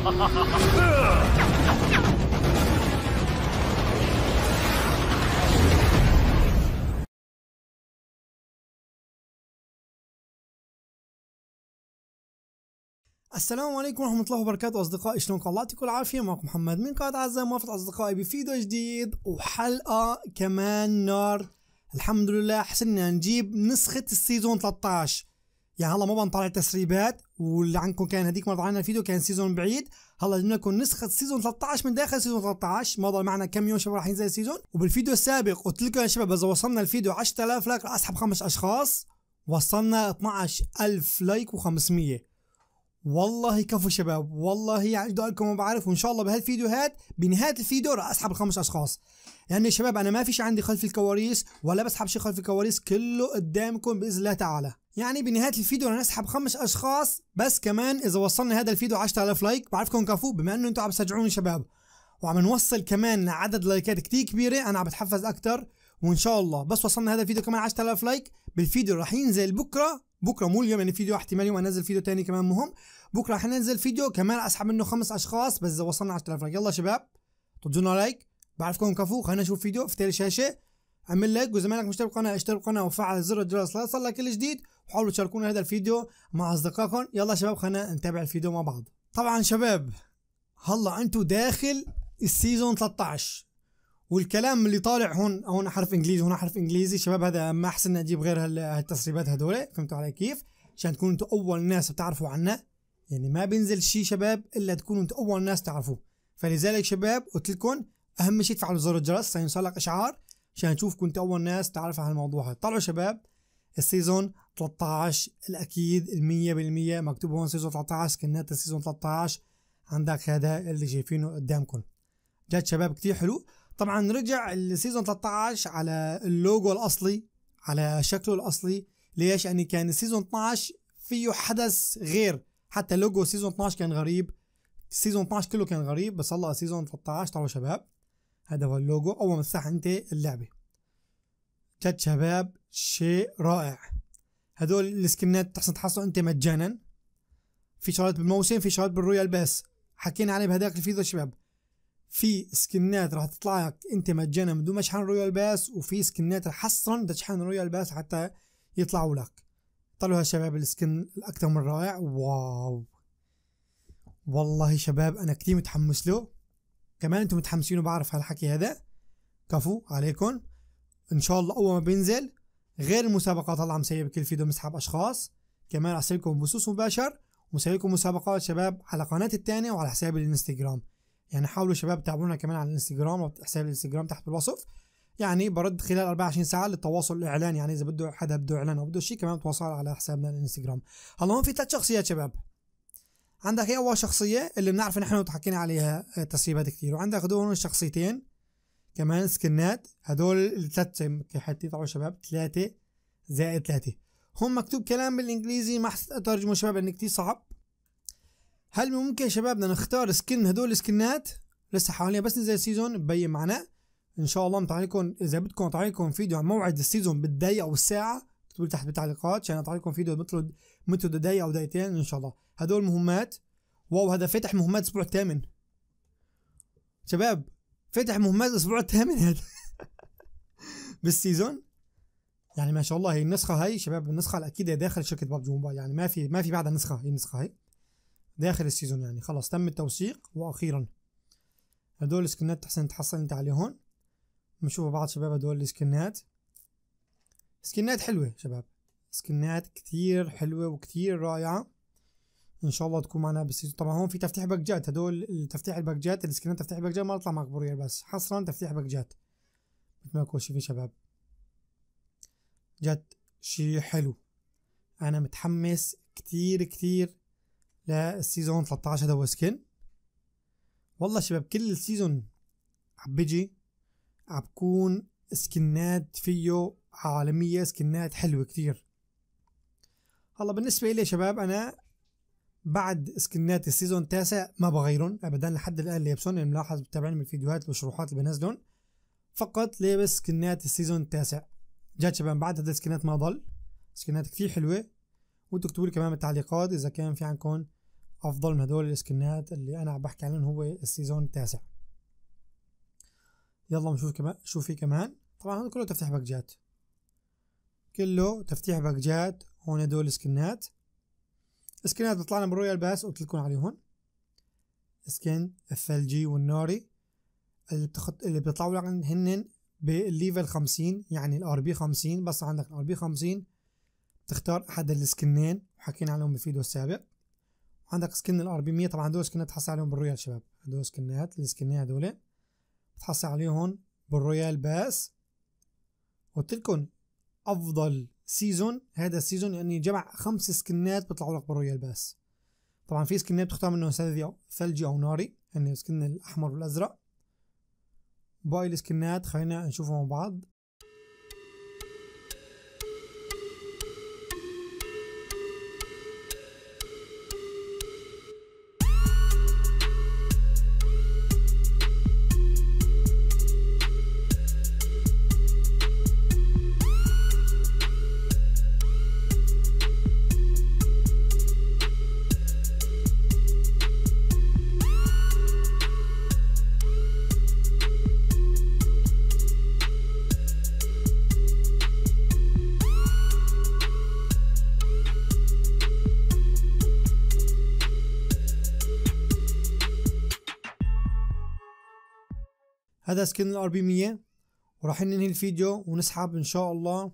السلام عليكم ورحمة الله وبركاته أصدقائي شلونكم الله يعطيكم العافية معكم محمد من قناة عزة موافق أصدقائي بفيديو جديد وحلقة كمان نار الحمد لله حسنا نجيب نسخة السيزون 13 يعني هلا ما بنطلع تسريبات واللي عندكم كان هذيك مرة عنا الفيديو كان سيزون بعيد هلا جبنا لكم نسخة سيزون 13 من داخل سيزون 13 مضى معنا كم يوم شباب راح ينزل السيزون وبالفيديو السابق قلت لكم يا شباب إذا وصلنا الفيديو 10000 لايك راح أسحب خمس أشخاص وصلنا 12000 لايك و500 والله كفو شباب والله يعني ايش لكم ما بعرف وان شاء الله بهالفيديوهات بنهايه الفيديو راح اسحب الخمس اشخاص يعني يا شباب انا ما فيش عندي خلف الكواليس ولا بسحب شيء خلف الكواليس كله قدامكم باذن الله تعالى يعني بنهايه الفيديو انا هسحب خمس اشخاص بس كمان اذا وصلنا هذا الفيديو 10000 لايك بعرفكم كفو بما انه انتم عم تشجعوني شباب وعم نوصل كمان لعدد لايكات كتير كبيره انا عم بتحفز اكثر وان شاء الله بس وصلنا هذا الفيديو كمان 10000 لايك بالفيديو راح ينزل بكره بكره مو اليوم يعني فيديو احتمال يوم انزل فيديو ثاني كمان مهم بكره رح ننزل فيديو كمان اسحب منه خمس اشخاص بس اذا وصلنا 10000 لايك يلا شباب طجونا لايك بعرفكم كفو خلينا نشوف فيديو في الشاشه اعمل لايك واذا مالك مشترك بالقناه اشترك بالقناه وفعل زر الجرس ليصل لك كل جديد وحاولوا تشاركونا هذا الفيديو مع اصدقائكم يلا شباب خلينا نتابع الفيديو مع بعض طبعا شباب هلا انتم داخل السيزون 13 والكلام اللي طالع هون هون حرف انجليزي هون حرف انجليزي شباب هذا ما احسن اجيب غير هالتسريبات هدول فهمتوا علي كيف عشان تكونوا انتم اول ناس بتعرفوا عنا يعني ما بينزل شيء شباب الا تكونوا انتم اول ناس تعرفوه فلذلك شباب قلت لكم اهم شيء تفعلوا زر الجرس عشان يوصلك اشعار عشان نشوف كنت اول ناس تعرف على الموضوع هذا طلعوا شباب السيزون 13 الاكيد ال 100% مكتوب هون سيزون 13 كنات السيزون 13 عندك هذا اللي شايفينه قدامكم جات شباب كتير حلو طبعا رجع السيزون 13 على اللوجو الاصلي على شكله الاصلي ليش يعني كان السيزون 12 فيه حدث غير حتى لوجو سيزون 12 كان غريب سيزون 12 كله كان غريب بس هلا سيزون 13 طلعوا شباب هذا هو اللوجو اول ما تفتح انت اللعبه جد شباب شيء رائع هدول السكنات تحسن تحصل انت مجانا في شغلات بالموسم في شغلات بالرويال باس حكينا عليه بهداك الفيديو شباب في سكنات راح تطلع لك انت مجانا بدون ما تشحن رويال باس وفي سكنات حصرا تشحن رويال باس حتى يطلعوا لك طلعوا يا شباب السكن الاكثر من رائع واو والله شباب انا كثير متحمس له كمان انتم متحمسين وبعرف هالحكي هذا كفو عليكم ان شاء الله اول ما بينزل غير المسابقات طلع مسيب كل فيديو مسحب اشخاص كمان لكم بثوث مباشر ومسوي لكم مسابقات شباب على قناتي الثانيه وعلى حساب الانستغرام يعني حاولوا شباب تابعونا كمان على الانستغرام حساب الانستغرام تحت بالوصف يعني برد خلال 24 ساعه للتواصل الاعلاني يعني اذا بده حدا بده اعلان او بده شيء كمان تواصل على حسابنا الانستغرام هلا هون في ثلاث شخصيات شباب عندك هي اول شخصيه اللي بنعرف نحن احنا حكينا عليها آه، تسريبات كثير وعندك هدول الشخصيتين كمان سكنات هدول الثلاث حطيتوا شباب ثلاثه زائد ثلاثه هم مكتوب كلام بالانجليزي ما اترجمه شباب لان كثير صعب هل ممكن بدنا نختار سكن هدول السكنات لسه حاليا بس نزل سيزون ببين معنا ان شاء الله متعليكم اذا بدكم تعليكم فيديو عن موعد السيزون بالدقيقه او الساعه اكتبوا تحت بالتعليقات عشان لكم فيديو مترو مترو دقيقه او دقيقتين ان شاء الله هدول مهمات واو هذا فتح مهمات الاسبوع الثامن شباب فتح مهمات الاسبوع الثامن هذا بالسيزون يعني ما شاء الله هي النسخه هاي شباب النسخه الاكيد هي داخل شركه ببجي موبايل يعني ما في ما في بعدها نسخه هي النسخه هي داخل السيزون يعني خلاص تم التوثيق واخيرا هدول السكنات تحسن تحصل انت عليهم بنشوف بعض شباب هدول السكنات سكنات حلوة شباب سكنات كتير حلوة وكتير رائعة ان شاء الله تكون معنا بالسيزون طبعا هون في تفتيح باكجات هدول تفتيح الباكجات السكنات تفتيح باكجات ما تطلع معك برير بس حصرا تفتيح باكجات مثل ما شايفين شباب جد شي حلو انا متحمس كتير كتير للسيزون 13 هذا هو سكن والله شباب كل سيزون عم بيجي عم بكون سكنات فيه عالمية سكنات حلوة كتير هلا بالنسبة لي شباب أنا بعد سكنات السيزون التاسع ما بغيرهم ابدا لحد الان لابسهم يعني ملاحظ بتابعين من الفيديوهات والشروحات اللي بنزلهم فقط لابس سكنات السيزون التاسع جات شباب بعد هذا السكنات ما ضل سكنات كثير حلوه وتكتبوا لي كمان بالتعليقات اذا كان في عندكم افضل من هدول السكنات اللي انا عم بحكي عنهم هو السيزون التاسع يلا نشوف كمان شو في كمان طبعا هذا كله تفتح باكجات كله تفتيح باكجات هون هدول سكنات سكنات بيطلع لنا بالرويال باس قلت لكم عليهم سكن الثلجي والناري اللي بتخط اللي بيطلعوا لك هن بالليفل 50 يعني الار بي 50 بس عندك الار بي 50 تختار احد السكنين وحكينا عليهم بفيديو السابق وعندك سكن الار بي 100 طبعا هدول سكنات تحصل عليهم بالرويال شباب هدول سكنات السكنين هدول بتحصل عليهم بالرويال باس قلت لكم افضل سيزون هذا السيزون لاني جمع خمس سكنات بيطلعوا لك بالرويال باس طبعا في سكنات بتختار منه ثلجي او ناري هن يعني السكن الاحمر والازرق باقي السكنات خلينا نشوفهم مع بعض هذا سكن الار بي 100 وراح ننهي الفيديو ونسحب ان شاء الله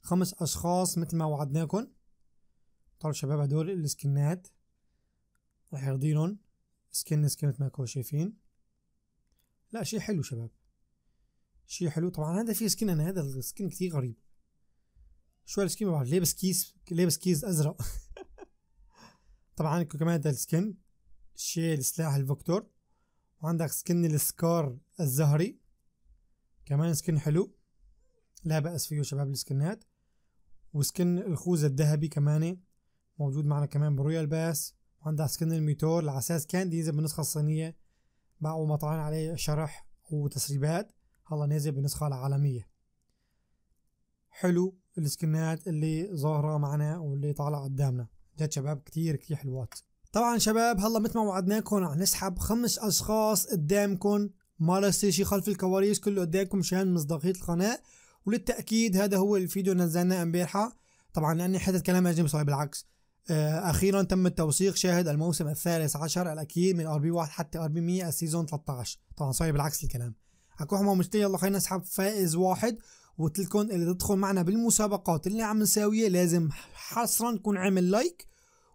خمس اشخاص مثل ما وعدناكم طلعوا شباب هدول السكنات راح يرضينهم سكن سكن مثل ما كنتوا شايفين لا شيء حلو شباب شيء حلو طبعا هذا في سكن انا هذا السكن كثير غريب شو هالسكن ما بعرف لابس كيس لابس كيس ازرق طبعا كمان هذا السكن شيل سلاح الفكتور وعندك سكن السكار الزهري كمان سكن حلو لا بأس فيه شباب السكنات وسكن الخوذة الذهبي كمان موجود معنا كمان برويال باس وعندك سكن الميتور العساس كان ينزل بالنسخة الصينية باعوا ما طلعنا عليه شرح وتسريبات هلا نازل بالنسخة العالمية حلو السكنات اللي ظاهرة معنا واللي طالعة قدامنا جد شباب كتير كتير حلوات طبعا شباب هلا مثل ما وعدناكم رح نسحب خمس اشخاص قدامكم ما لسه شي خلف الكواليس كله قدامكم مشان مصداقية القناة وللتأكيد هذا هو الفيديو نزلناه امبارحة طبعا لأني حتى كلام أجنبي صحيح بالعكس آه أخيرا تم التوثيق شاهد الموسم الثالث عشر الأكيد من ار بي 1 حتى ار بي 100 السيزون 13 طبعا صحيح بالعكس الكلام اكو حما مشتري يلا خلينا نسحب فائز واحد وقلت لكم اللي تدخل معنا بالمسابقات اللي عم نساويها لازم حصرا تكون عامل لايك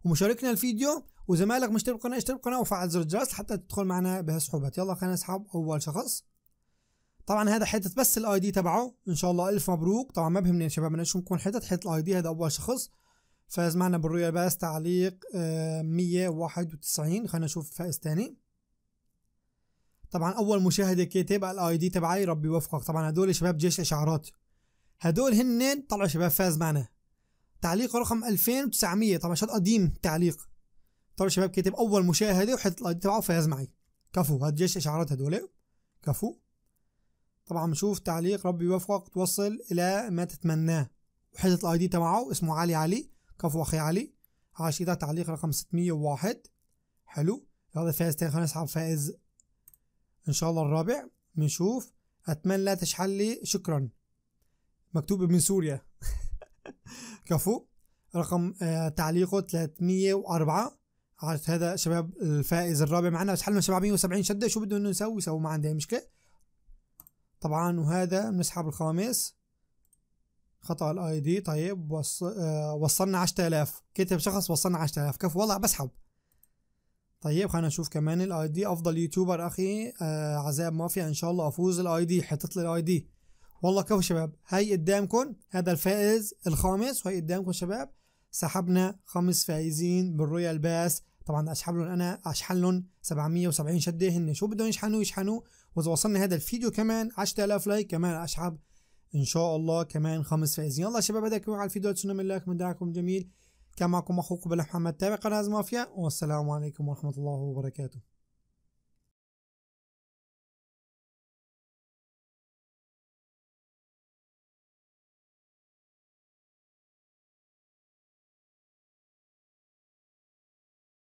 ومشاركنا الفيديو واذا مالك مشترك بالقناه اشترك بالقناه وفعل زر الجرس حتى تدخل معنا بهالصحوبات يلا خلينا نسحب اول شخص طبعا هذا حتت بس الاي دي تبعه ان شاء الله الف مبروك طبعا ما بهمني يا شباب بدنا شو بكون حتت حتت الاي دي هذا اول شخص فاز معنا بالرويال باس تعليق 191 آه، خلينا نشوف فائز ثاني طبعا اول مشاهده كاتب الاي دي تبعي ربي يوفقك طبعا هدول شباب جيش اشعارات هدول هن طلعوا شباب فاز معنا تعليق رقم 2900 طبعا شاط قديم تعليق طلع شباب كتب اول مشاهده وحط الاي دي تبعه فاز معي كفو هاد جيش اشعارات هدول كفو طبعا بنشوف تعليق ربي يوفقك توصل الى ما تتمناه وحط الاي دي تبعه اسمه علي علي كفو اخي علي عاش ده تعليق رقم 601 حلو هذا فاز تاني خلينا نسحب فائز ان شاء الله الرابع بنشوف اتمنى لا تشحن لي شكرا مكتوب من سوريا كفو رقم آه، تعليقه 304 عرفت هذا شباب الفائز الرابع معنا بس حلنا شباب 170 شده شو بدهم نسوي سووا ما عندي مشكله طبعا وهذا بنسحب الخامس خطا الاي دي طيب وص... آه وصلنا 10000 كتب شخص وصلنا 10000 كف والله بسحب طيب خلينا نشوف كمان الاي دي افضل يوتيوبر اخي آه عذاب مافيا ان شاء الله افوز الاي دي حطت لي الاي دي والله كفو شباب هاي قدامكم هذا الفائز الخامس وهي قدامكم شباب سحبنا خمس فائزين بالرويال باس طبعا اشحن لهم انا اشحن لهم 770 شده هن شو بدهم يشحنوا يشحنوا واذا وصلنا هذا الفيديو كمان 10000 لايك كمان اشحب ان شاء الله كمان خمس فائز يلا شباب هذا كمان على الفيديو اتمنى من لك من دعمكم جميل كان معكم اخوكم بلا محمد تابع قناه مافيا والسلام عليكم ورحمه الله وبركاته